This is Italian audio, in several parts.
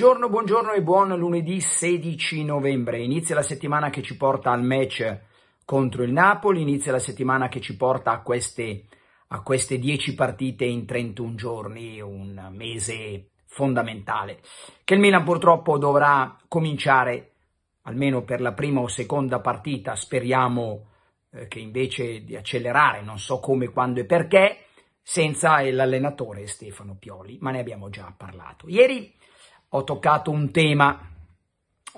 Buongiorno, buongiorno e buon lunedì 16 novembre. Inizia la settimana che ci porta al match contro il Napoli, inizia la settimana che ci porta a queste, a queste 10 partite in 31 giorni, un mese fondamentale, che il Milan purtroppo dovrà cominciare almeno per la prima o seconda partita, speriamo eh, che invece di accelerare, non so come, quando e perché, senza l'allenatore Stefano Pioli, ma ne abbiamo già parlato. Ieri ho toccato un tema,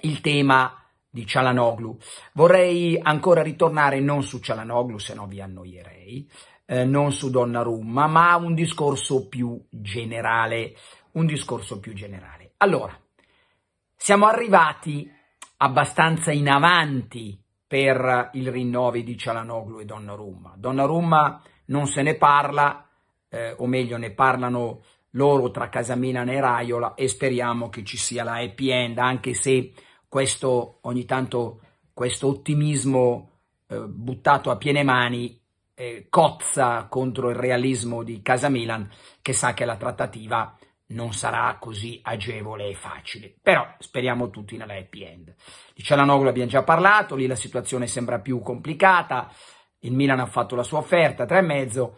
il tema di Cialanoglu. Vorrei ancora ritornare non su Cialanoglu, se no vi annoierei, eh, non su Donnarumma, ma un discorso più generale, un discorso più generale. Allora, siamo arrivati abbastanza in avanti per il rinnovi di Cialanoglu e Donnarumma. Donnarumma non se ne parla, eh, o meglio ne parlano loro tra casa Milan e Raiola e speriamo che ci sia la happy end, anche se questo ogni tanto questo ottimismo eh, buttato a piene mani eh, cozza contro il realismo di casa Milan, che sa che la trattativa non sarà così agevole e facile. Però speriamo tutti nella happy end. Di Cialanoglu abbiamo già parlato, lì la situazione sembra più complicata, il Milan ha fatto la sua offerta, 3,5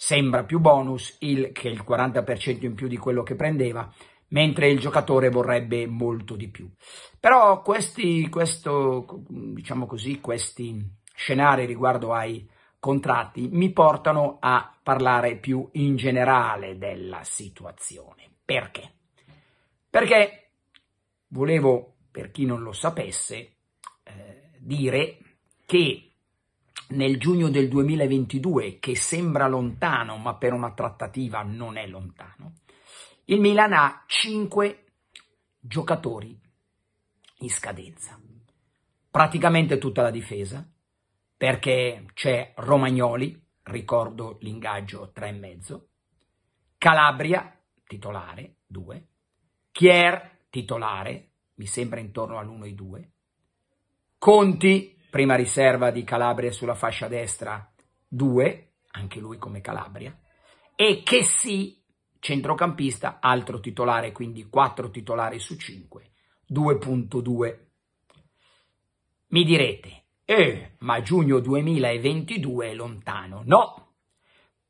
sembra più bonus il che il 40% in più di quello che prendeva, mentre il giocatore vorrebbe molto di più. Però questi, questo, diciamo così, questi scenari riguardo ai contratti mi portano a parlare più in generale della situazione. Perché? Perché volevo, per chi non lo sapesse, eh, dire che nel giugno del 2022, che sembra lontano, ma per una trattativa non è lontano, il Milan ha 5 giocatori in scadenza. Praticamente tutta la difesa, perché c'è Romagnoli, ricordo l'ingaggio 3,5, Calabria, titolare, 2, Chier, titolare, mi sembra intorno e all'1,2, Conti, prima riserva di Calabria sulla fascia destra 2, anche lui come Calabria, e che sì, centrocampista, altro titolare, quindi 4 titolari su 5, 2.2. Mi direte, eh, ma giugno 2022 è lontano. No,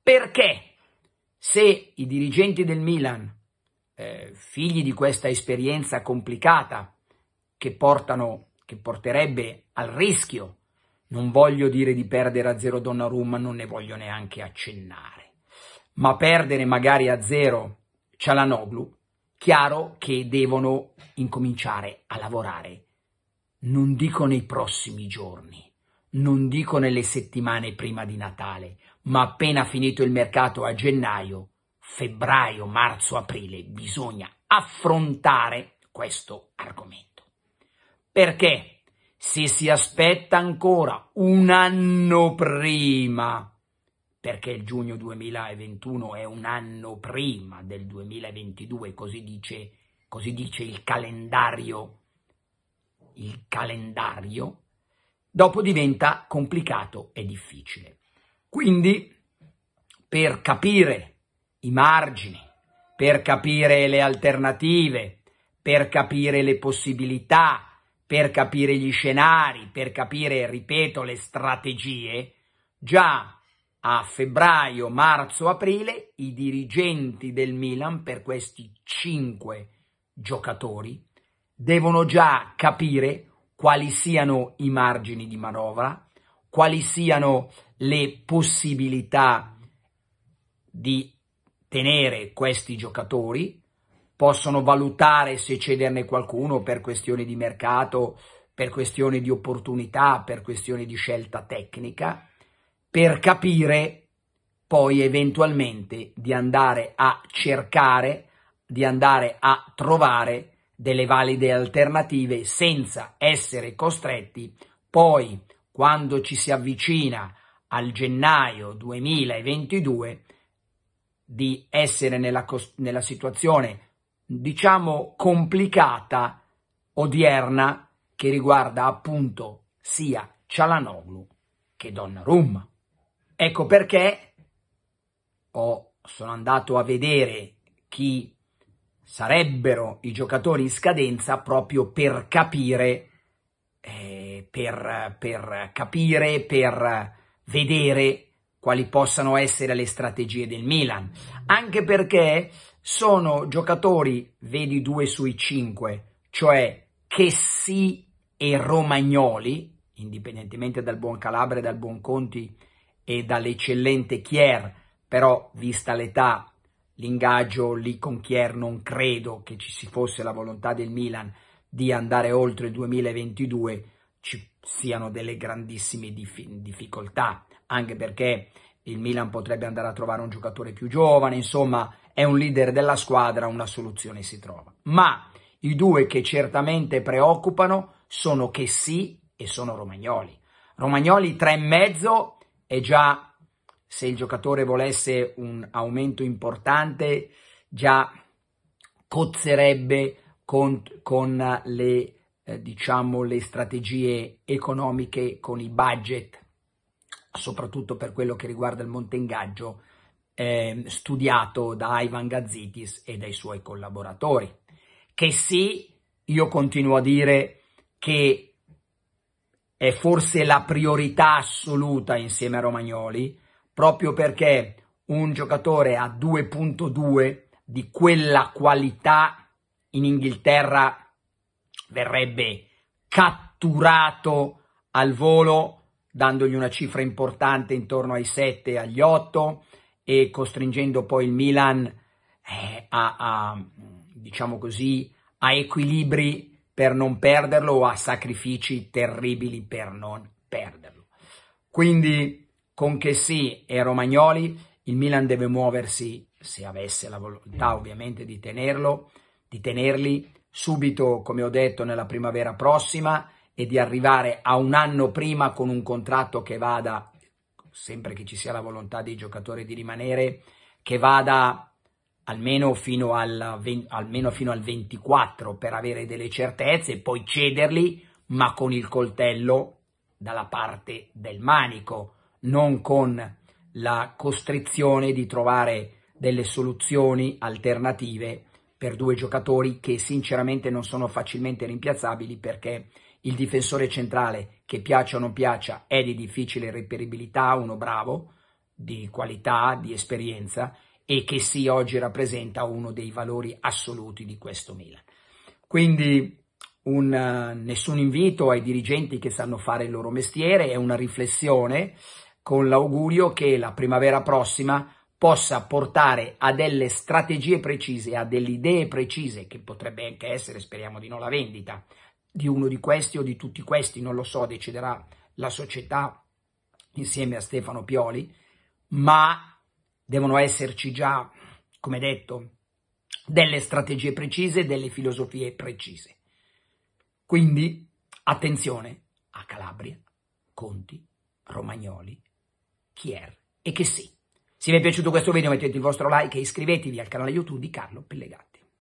perché se i dirigenti del Milan, eh, figli di questa esperienza complicata, che portano che porterebbe al rischio. Non voglio dire di perdere a zero Donnarumma, non ne voglio neanche accennare. Ma perdere magari a zero Cialanoglu, chiaro che devono incominciare a lavorare. Non dico nei prossimi giorni, non dico nelle settimane prima di Natale, ma appena finito il mercato a gennaio, febbraio, marzo, aprile, bisogna affrontare questo argomento. Perché se si aspetta ancora un anno prima, perché il giugno 2021 è un anno prima del 2022, così dice, così dice il calendario, il calendario, dopo diventa complicato e difficile. Quindi, per capire i margini, per capire le alternative, per capire le possibilità, per capire gli scenari, per capire, ripeto, le strategie, già a febbraio, marzo, aprile i dirigenti del Milan per questi cinque giocatori devono già capire quali siano i margini di manovra, quali siano le possibilità di tenere questi giocatori possono valutare se cederne qualcuno per questioni di mercato, per questioni di opportunità, per questioni di scelta tecnica, per capire poi eventualmente di andare a cercare, di andare a trovare delle valide alternative senza essere costretti poi quando ci si avvicina al gennaio 2022 di essere nella, nella situazione diciamo complicata odierna che riguarda appunto sia Cialanoglu che Donnarumma. Ecco perché ho, sono andato a vedere chi sarebbero i giocatori in scadenza proprio per capire, eh, per, per capire, per vedere quali possano essere le strategie del Milan. Anche perché sono giocatori, vedi due sui cinque, cioè Chessi e Romagnoli, indipendentemente dal buon Calabria, dal buon Conti e dall'eccellente Chier, però vista l'età, l'ingaggio lì con Chier non credo che ci si fosse la volontà del Milan di andare oltre il 2022, ci siano delle grandissime dif difficoltà, anche perché il Milan potrebbe andare a trovare un giocatore più giovane, insomma è un leader della squadra, una soluzione si trova. Ma i due che certamente preoccupano sono che sì e sono Romagnoli. Romagnoli tre e mezzo è già, se il giocatore volesse un aumento importante, già cozzerebbe con, con le, eh, diciamo, le strategie economiche, con i budget, soprattutto per quello che riguarda il monte ingaggio eh, studiato da Ivan Gazzitis e dai suoi collaboratori. Che sì, io continuo a dire che è forse la priorità assoluta insieme a Romagnoli, proprio perché un giocatore a 2.2 di quella qualità in Inghilterra verrebbe catturato al volo, dandogli una cifra importante intorno ai 7 e agli 8, e costringendo poi il Milan eh, a, a, diciamo così, a equilibri per non perderlo o a sacrifici terribili per non perderlo. Quindi con che sì e Romagnoli il Milan deve muoversi, se avesse la volontà ovviamente di tenerlo, di tenerli subito, come ho detto, nella primavera prossima e di arrivare a un anno prima con un contratto che vada sempre che ci sia la volontà dei giocatori di rimanere, che vada almeno fino al, almeno fino al 24 per avere delle certezze e poi cederli, ma con il coltello dalla parte del manico, non con la costrizione di trovare delle soluzioni alternative per due giocatori che sinceramente non sono facilmente rimpiazzabili perché il difensore centrale, che piaccia o non piaccia, è di difficile reperibilità, uno bravo, di qualità, di esperienza e che sì oggi rappresenta uno dei valori assoluti di questo Milan. Quindi un, eh, nessun invito ai dirigenti che sanno fare il loro mestiere, è una riflessione con l'augurio che la primavera prossima possa portare a delle strategie precise, a delle idee precise, che potrebbe anche essere, speriamo di no, la vendita, di uno di questi o di tutti questi, non lo so, deciderà la società insieme a Stefano Pioli, ma devono esserci già, come detto, delle strategie precise, delle filosofie precise. Quindi attenzione a Calabria, Conti, Romagnoli, Chier e che sì. Se vi è piaciuto questo video mettete il vostro like e iscrivetevi al canale YouTube di Carlo Pellegatti.